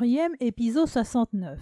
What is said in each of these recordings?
Muriem épisode 69.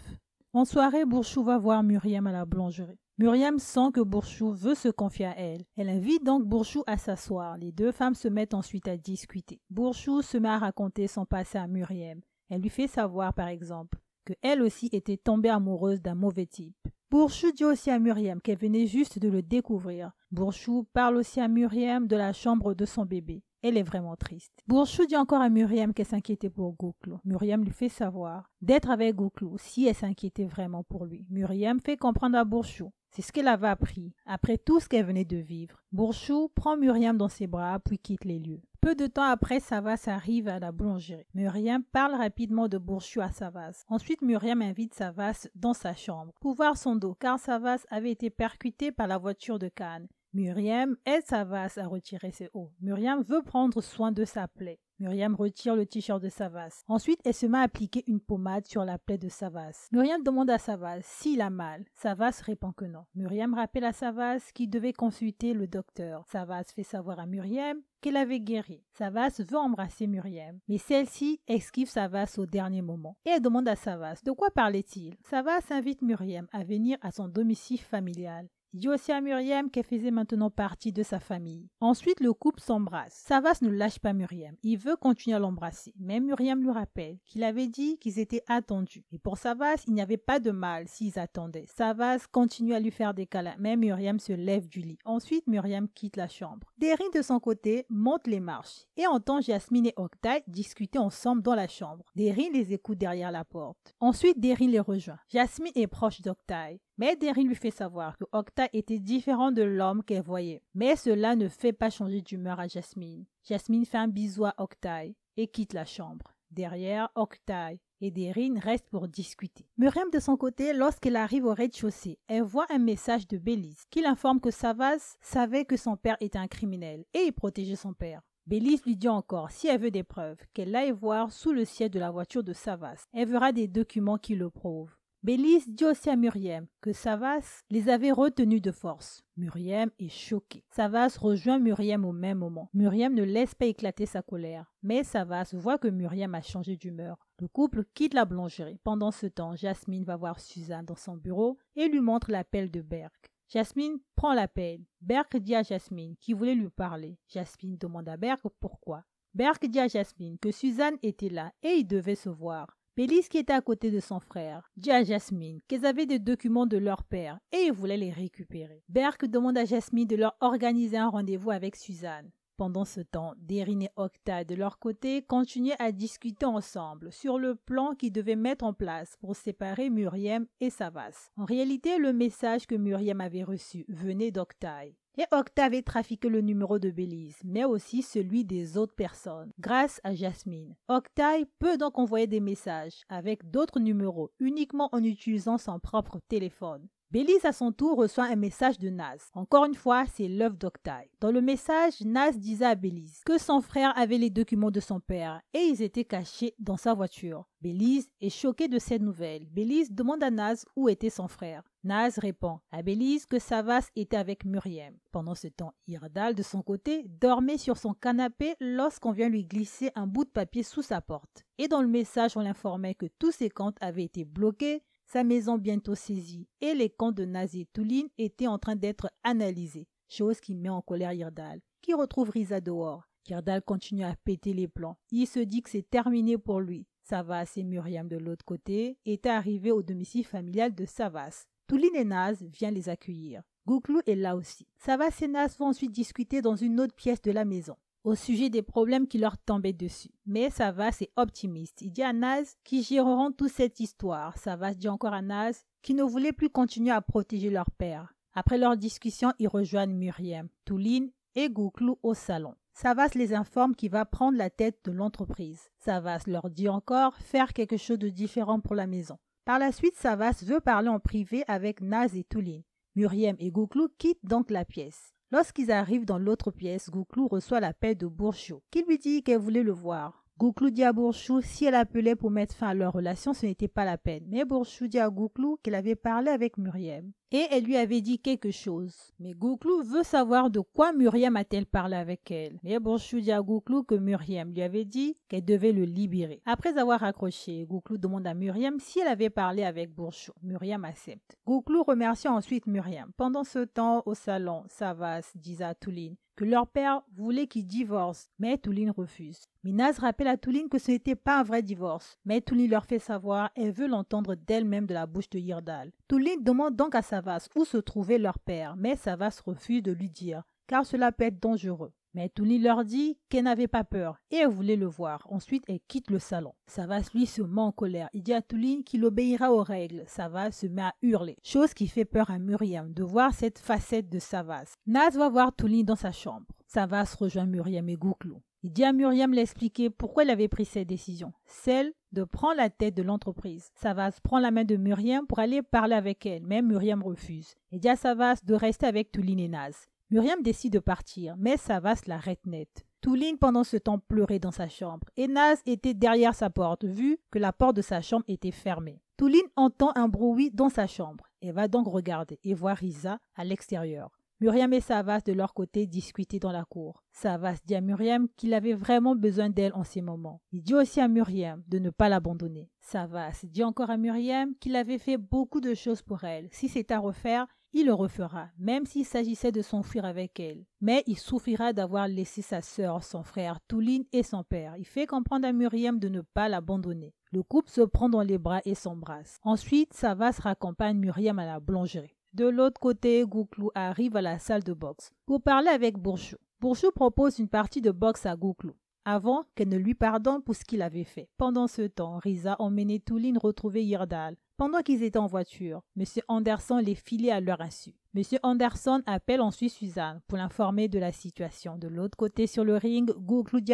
En soirée, Bourchou va voir Muriem à la blancherie. Muriem sent que Bourchou veut se confier à elle. Elle invite donc Bourchou à s'asseoir. Les deux femmes se mettent ensuite à discuter. Bourchou se met à raconter son passé à Muriem. Elle lui fait savoir, par exemple, que elle aussi était tombée amoureuse d'un mauvais type. Bourchou dit aussi à Muriem qu'elle venait juste de le découvrir. Bourchou parle aussi à Muriem de la chambre de son bébé. Elle est vraiment triste. Bourchou dit encore à Muriam qu'elle s'inquiétait pour gouclou Muriam lui fait savoir d'être avec Gouclou, si elle s'inquiétait vraiment pour lui. Muriam fait comprendre à Bourchou c'est ce qu'elle avait appris après tout ce qu'elle venait de vivre. Bourchou prend Muriam dans ses bras puis quitte les lieux. Peu de temps après, Savas arrive à la boulangerie. Muriam parle rapidement de Bourchou à Savas. Ensuite, Muriam invite Savas dans sa chambre pour voir son dos car Savas avait été percuté par la voiture de Cannes Muriam aide Savas à retirer ses hauts. Muriam veut prendre soin de sa plaie. Muriam retire le t-shirt de Savas. Ensuite, elle se met à appliquer une pommade sur la plaie de Savas. Muriam demande à Savas s'il a mal. Savas répond que non. Muriam rappelle à Savas qu'il devait consulter le docteur. Savas fait savoir à Muriam qu'elle avait guéri. Savas veut embrasser Muriam, mais celle-ci esquive Savas au dernier moment et elle demande à Savas de quoi parlait-il. Savas invite Muriam à venir à son domicile familial aussi à Muriem qu'elle faisait maintenant partie de sa famille. Ensuite, le couple s'embrasse. Savas ne lâche pas Muriem. Il veut continuer à l'embrasser. Mais Muriem lui rappelle qu'il avait dit qu'ils étaient attendus. Et pour Savas, il n'y avait pas de mal s'ils attendaient. Savas continue à lui faire des câlins, mais Muriem se lève du lit. Ensuite, Muriem quitte la chambre. Derry, de son côté, monte les marches et entend Jasmine et Octay discuter ensemble dans la chambre. Derry les écoute derrière la porte. Ensuite, Derry les rejoint. Jasmine est proche d'Octay, mais Derry lui fait savoir que Octay était différent de l'homme qu'elle voyait. Mais cela ne fait pas changer d'humeur à Jasmine. Jasmine fait un bisou à Octaï et quitte la chambre. Derrière, Octaï et Derin restent pour discuter. Muriam, de son côté, lorsqu'elle arrive au rez-de-chaussée, elle voit un message de Bélisse qui l'informe que Savas savait que son père était un criminel et il protégeait son père. Belize lui dit encore, si elle veut des preuves, qu'elle aille voir sous le siège de la voiture de Savas. Elle verra des documents qui le prouvent. Bélis dit aussi à Muriem que Savas les avait retenus de force. Muriem est choqué. Savas rejoint Muriem au même moment. Muriem ne laisse pas éclater sa colère, mais Savas voit que Muriem a changé d'humeur. Le couple quitte la blancherie. Pendant ce temps, Jasmine va voir Suzanne dans son bureau et lui montre l'appel de Berg. Jasmine prend l'appel. Berg dit à Jasmine qu'il voulait lui parler. Jasmine demande à Berg pourquoi. Berg dit à Jasmine que Suzanne était là et il devait se voir. Pélis, qui était à côté de son frère, dit à Jasmine qu'ils avaient des documents de leur père et ils voulaient les récupérer. Berk demande à Jasmine de leur organiser un rendez-vous avec Suzanne. Pendant ce temps, Derine et Octa, de leur côté, continuaient à discuter ensemble sur le plan qu'ils devaient mettre en place pour séparer Muriem et Savas. En réalité, le message que Muriem avait reçu venait d'Octaï. Et Octave est trafiqué le numéro de Belize, mais aussi celui des autres personnes, grâce à Jasmine. Octave peut donc envoyer des messages avec d'autres numéros uniquement en utilisant son propre téléphone. Belize à son tour reçoit un message de Naz. Encore une fois, c'est Love Doctai. Dans le message, Naz disait à Belize que son frère avait les documents de son père et ils étaient cachés dans sa voiture. Bélise est choquée de cette nouvelle. Bélise demande à Naz où était son frère. Naz répond à Bélise que Savas était avec Muriem. Pendant ce temps, Irdal, de son côté, dormait sur son canapé lorsqu'on vient lui glisser un bout de papier sous sa porte. Et dans le message, on l'informait que tous ses comptes avaient été bloqués sa maison bientôt saisie et les camps de et Touline étaient en train d'être analysés, chose qui met en colère Irdal, qui retrouve Risa dehors. Irdal continue à péter les plans. Il se dit que c'est terminé pour lui. Savas et Muriam de l'autre côté étaient arrivés au domicile familial de Savas. Touline et Naz viennent les accueillir. Gouklou est là aussi. Savas et Naz vont ensuite discuter dans une autre pièce de la maison au sujet des problèmes qui leur tombaient dessus. Mais Savas est optimiste. Il dit à Naz qui géreront toute cette histoire. Savas dit encore à Naz qui ne voulait plus continuer à protéger leur père. Après leur discussion, ils rejoignent Muriem, Touline et Gouklou au salon. Savas les informe qu'il va prendre la tête de l'entreprise. Savas leur dit encore faire quelque chose de différent pour la maison. Par la suite, Savas veut parler en privé avec Naz et Touline. Muriem et Gouklou quittent donc la pièce. Lorsqu'ils arrivent dans l'autre pièce, Gouclou reçoit l'appel de Bourchou, qui lui dit qu'elle voulait le voir. Gouclou dit à Bourchou si elle appelait pour mettre fin à leur relation, ce n'était pas la peine. Mais Bourchou dit à Gouclou qu'elle avait parlé avec Muriem et elle lui avait dit quelque chose. Mais Gouklou veut savoir de quoi Muriam a-t-elle parlé avec elle. Mais Bourchou dit à Gouklou que Muriam lui avait dit qu'elle devait le libérer. Après avoir accroché, Gouklou demande à Muriam si elle avait parlé avec Bourchou. Muriam accepte. Gouklou remercie ensuite Muriam. Pendant ce temps, au salon, Savas dit à Touline que leur père voulait qu'ils divorcent, mais Touline refuse. Minaz rappelle à Touline que ce n'était pas un vrai divorce, mais Touline leur fait savoir, qu'elle veut l'entendre d'elle-même de la bouche de Yirdal. Touline demande donc à sa Savas où se trouvait leur père, mais Savas refuse de lui dire, car cela peut être dangereux. Mais Tulin leur dit qu'elle n'avait pas peur et elle voulait le voir. Ensuite, elle quitte le salon. Savas, lui, se met en colère. Il dit à Touline qu'il obéira aux règles. Savas se met à hurler, chose qui fait peur à Muriam de voir cette facette de Savas. Naz va voir Touline dans sa chambre. Savas rejoint Muriam et Gouklou. Il dit à Muriam l'expliquer pourquoi elle avait pris cette décision, celle prend la tête de l'entreprise. Savas prend la main de Muriam pour aller parler avec elle, mais Muriam refuse et dit à Savas de rester avec Touline et Naz. Muriam décide de partir, mais Savas l'arrête net. Touline pendant ce temps pleurait dans sa chambre et Naz était derrière sa porte vu que la porte de sa chambre était fermée. Touline entend un bruit dans sa chambre. et va donc regarder et voir Risa à l'extérieur. Muriam et Savas, de leur côté, discutaient dans la cour. Savas dit à Muriam qu'il avait vraiment besoin d'elle en ces moments. Il dit aussi à Muriam de ne pas l'abandonner. Savas dit encore à Muriam qu'il avait fait beaucoup de choses pour elle. Si c'est à refaire, il le refera, même s'il s'agissait de s'enfuir avec elle. Mais il souffrira d'avoir laissé sa sœur, son frère, Touline et son père. Il fait comprendre à Muriam de ne pas l'abandonner. Le couple se prend dans les bras et s'embrasse. Ensuite, Savas raccompagne Muriam à la boulangerie. De l'autre côté, Gouklou arrive à la salle de boxe pour parler avec Bourchou. Bourchou propose une partie de boxe à Gouklou avant qu'elle ne lui pardonne pour ce qu'il avait fait. Pendant ce temps, Risa emmenait Touline retrouver Yirdal. Pendant qu'ils étaient en voiture, M. Anderson les filait à leur insu. M. Anderson appelle ensuite Suzanne pour l'informer de la situation. De l'autre côté sur le ring,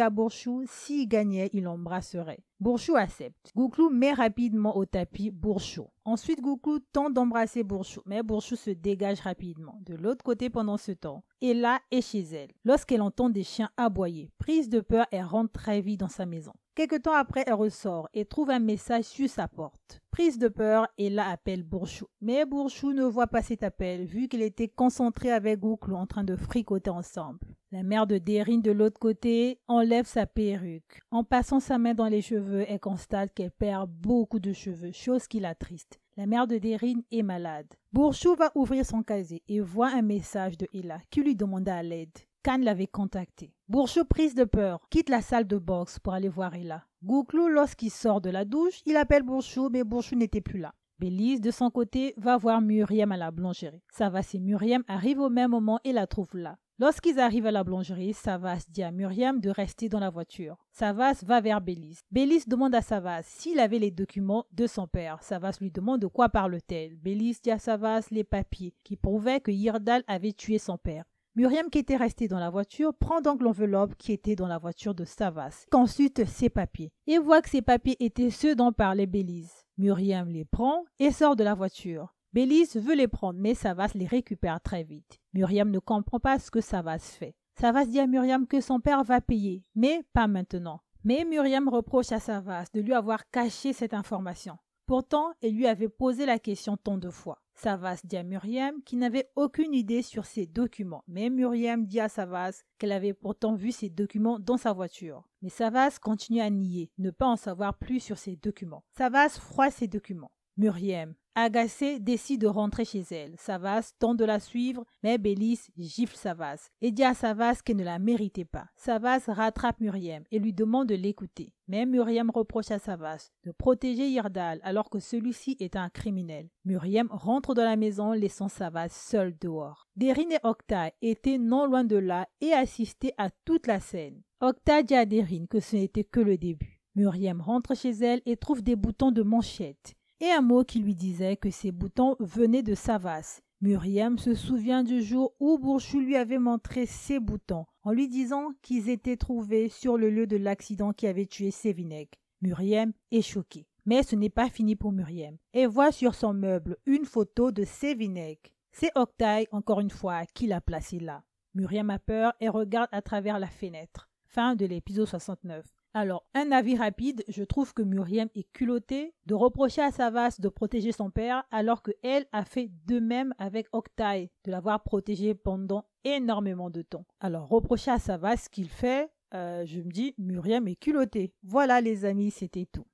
à Bourchou, s'il gagnait, il l'embrasserait. Bourchou accepte. Gouclou met rapidement au tapis Bourchou. Ensuite, Gouclou tente d'embrasser Bourchou, mais Bourchou se dégage rapidement. De l'autre côté pendant ce temps, Ella est chez elle lorsqu'elle entend des chiens aboyer. Prise de peur, elle rentre très vite dans sa maison. Quelque temps après, elle ressort et trouve un message sur sa porte. Prise de peur, Ella appelle Bourchou. Mais Bourchou ne voit pas cet appel vu qu'il était concentré avec Gouclou en train de fricoter ensemble. La mère de Derin, de l'autre côté enlève sa perruque. En passant sa main dans les cheveux, elle constate qu'elle perd beaucoup de cheveux, chose qui triste. La mère de Derin est malade. Bourchou va ouvrir son casier et voit un message de Hila qui lui demanda à l'aide. Khan l'avait contacté. Bourchou, prise de peur, quitte la salle de boxe pour aller voir Hila. Gouklou, lorsqu'il sort de la douche, il appelle Bourchou, mais Bourchou n'était plus là. Bélise, de son côté, va voir Muriam à la blongerie. Savas et Muriam arrivent au même moment et la trouvent là. Lorsqu'ils arrivent à la blongerie, Savas dit à Muriam de rester dans la voiture. Savas va vers Bélis. Bélis demande à Savas s'il avait les documents de son père. Savas lui demande de quoi parle-t-elle. Bélis dit à Savas les papiers qui prouvaient que Yirdal avait tué son père. Muriam, qui était restée dans la voiture, prend donc l'enveloppe qui était dans la voiture de Savas, consulte ses papiers et voit que ces papiers étaient ceux dont parlait Belize. Muriam les prend et sort de la voiture. Belize veut les prendre, mais Savas les récupère très vite. Muriam ne comprend pas ce que Savas fait. Savas dit à Muriam que son père va payer, mais pas maintenant. Mais Muriam reproche à Savas de lui avoir caché cette information. Pourtant, elle lui avait posé la question tant de fois. Savas dit à Muriam qu'il n'avait aucune idée sur ces documents, mais Muriam dit à Savas qu'elle avait pourtant vu ces documents dans sa voiture. Mais Savas continue à nier, ne pas en savoir plus sur ces documents. Savas froisse ses documents. Muriem, agacée, décide de rentrer chez elle. Savas tente de la suivre, mais Bélis gifle Savas et dit à Savas qu'elle ne la méritait pas. Savas rattrape Muriem et lui demande de l'écouter. Mais Muriem reproche à Savas de protéger Yerdal alors que celui-ci est un criminel. Muriem rentre dans la maison, laissant Savas seul dehors. Derine et Octa étaient non loin de là et assistaient à toute la scène. Octa dit à Derine que ce n'était que le début. Muriem rentre chez elle et trouve des boutons de manchette et un mot qui lui disait que ces boutons venaient de Savas. Muriam se souvient du jour où Bourchou lui avait montré ces boutons en lui disant qu'ils étaient trouvés sur le lieu de l'accident qui avait tué Sévinec. Muriem est choquée. Mais ce n'est pas fini pour Muriem. Elle voit sur son meuble une photo de Sévinec. C'est Octaï, encore une fois, qui l'a placé là. Muriam a peur et regarde à travers la fenêtre. Fin de l'épisode 69. Alors, un avis rapide, je trouve que Muriem est culottée de reprocher à Savas de protéger son père alors que elle a fait de même avec Octaï, de l'avoir protégé pendant énormément de temps. Alors, reprocher à Savas ce qu'il fait, euh, je me dis, Muriem est culottée. Voilà les amis, c'était tout.